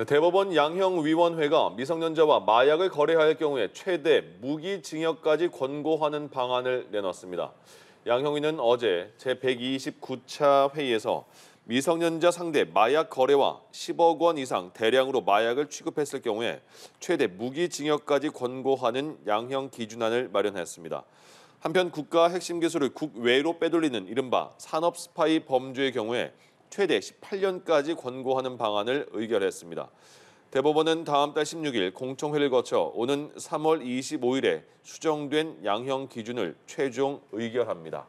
네, 대법원 양형위원회가 미성년자와 마약을 거래할 경우에 최대 무기징역까지 권고하는 방안을 내놨습니다. 양형위는 어제 제129차 회의에서 미성년자 상대 마약 거래와 10억 원 이상 대량으로 마약을 취급했을 경우에 최대 무기징역까지 권고하는 양형 기준안을 마련했습니다. 한편 국가 핵심 기술을 국외로 빼돌리는 이른바 산업 스파이 범죄의 경우에 최대 18년까지 권고하는 방안을 의결했습니다. 대법원은 다음 달 16일 공청회를 거쳐 오는 3월 25일에 수정된 양형 기준을 최종 의결합니다.